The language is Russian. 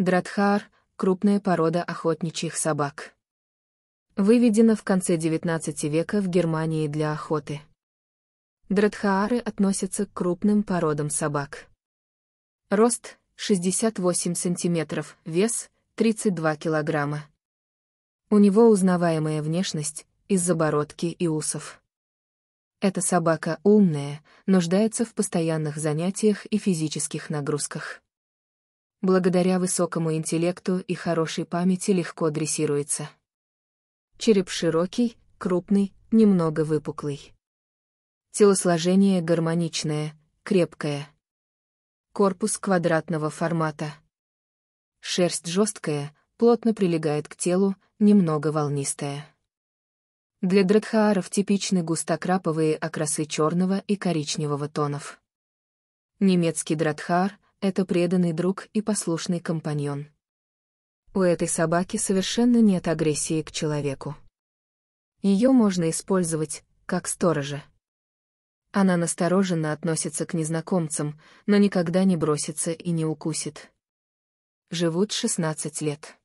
Дратхар — крупная порода охотничьих собак. Выведена в конце XIX века в Германии для охоты. Дратхаары относятся к крупным породам собак. Рост — 68 сантиметров, вес — 32 килограмма. У него узнаваемая внешность из-за бородки и усов. Эта собака умная, нуждается в постоянных занятиях и физических нагрузках благодаря высокому интеллекту и хорошей памяти легко дрессируется. Череп широкий, крупный, немного выпуклый. Телосложение гармоничное, крепкое. Корпус квадратного формата. Шерсть жесткая, плотно прилегает к телу, немного волнистая. Для дракхааров типичны густокраповые окрасы черного и коричневого тонов. Немецкий дратхаар — это преданный друг и послушный компаньон. У этой собаки совершенно нет агрессии к человеку. Ее можно использовать, как сторожа. Она настороженно относится к незнакомцам, но никогда не бросится и не укусит. Живут 16 лет.